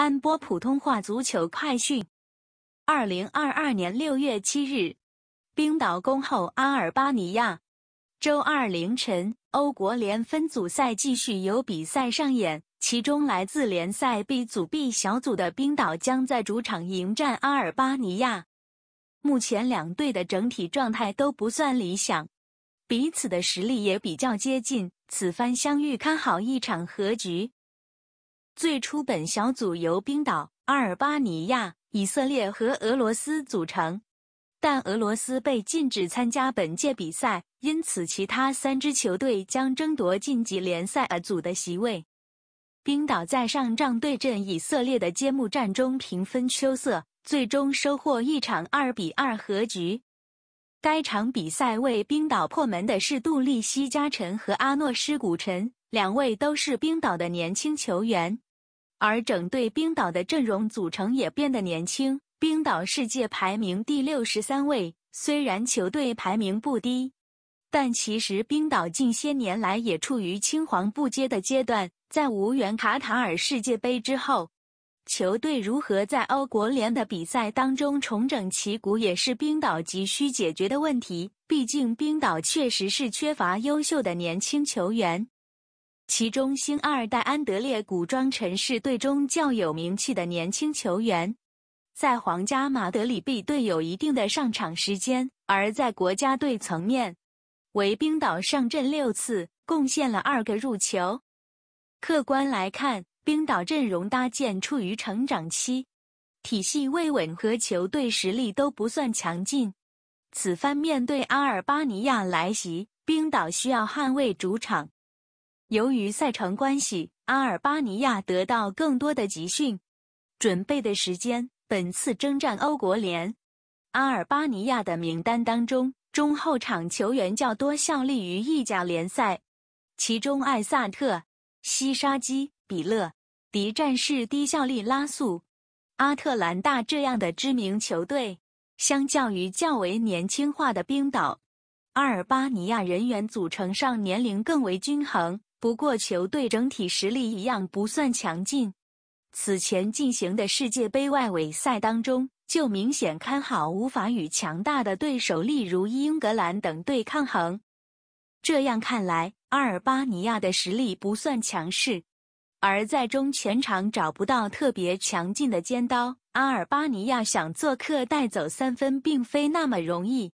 安播普通话足球快讯：二零二二年六月七日，冰岛恭候阿尔巴尼亚。周二凌晨，欧国联分组赛继续有比赛上演，其中来自联赛 B 组 B 小组的冰岛将在主场迎战阿尔巴尼亚。目前两队的整体状态都不算理想，彼此的实力也比较接近，此番相遇看好一场和局。最初，本小组由冰岛、阿尔巴尼亚、以色列和俄罗斯组成，但俄罗斯被禁止参加本届比赛，因此其他三支球队将争夺晋级联赛 A 组的席位。冰岛在上仗对阵以色列的揭幕战中平分秋色，最终收获一场二比二和局。该场比赛为冰岛破门的是杜利希加臣和阿诺施古臣，两位都是冰岛的年轻球员。而整队冰岛的阵容组成也变得年轻。冰岛世界排名第六十三位，虽然球队排名不低，但其实冰岛近些年来也处于青黄不接的阶段。在无缘卡塔尔世界杯之后，球队如何在欧国联的比赛当中重整旗鼓，也是冰岛急需解决的问题。毕竟冰岛确实是缺乏优秀的年轻球员。其中，星二代安德烈古装城市队中较有名气的年轻球员，在皇家马德里 B 队有一定的上场时间；而在国家队层面，为冰岛上阵六次，贡献了二个入球。客观来看，冰岛阵容搭建处于成长期，体系未稳和球队实力都不算强劲。此番面对阿尔巴尼亚来袭，冰岛需要捍卫主场。由于赛程关系，阿尔巴尼亚得到更多的集训准备的时间。本次征战欧国联，阿尔巴尼亚的名单当中，中后场球员较多效力于意甲联赛，其中艾萨特、西沙基、比勒、迪战士低效力拉素、阿特兰大这样的知名球队。相较于较为年轻化的冰岛，阿尔巴尼亚人员组成上年龄更为均衡。不过，球队整体实力一样不算强劲。此前进行的世界杯外围赛当中，就明显看好无法与强大的对手，例如英格兰等对抗衡。这样看来，阿尔巴尼亚的实力不算强势，而在中全场找不到特别强劲的尖刀。阿尔巴尼亚想做客带走三分，并非那么容易。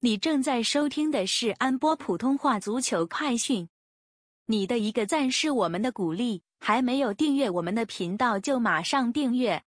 你正在收听的是安波普通话足球快讯。你的一个赞是我们的鼓励，还没有订阅我们的频道就马上订阅。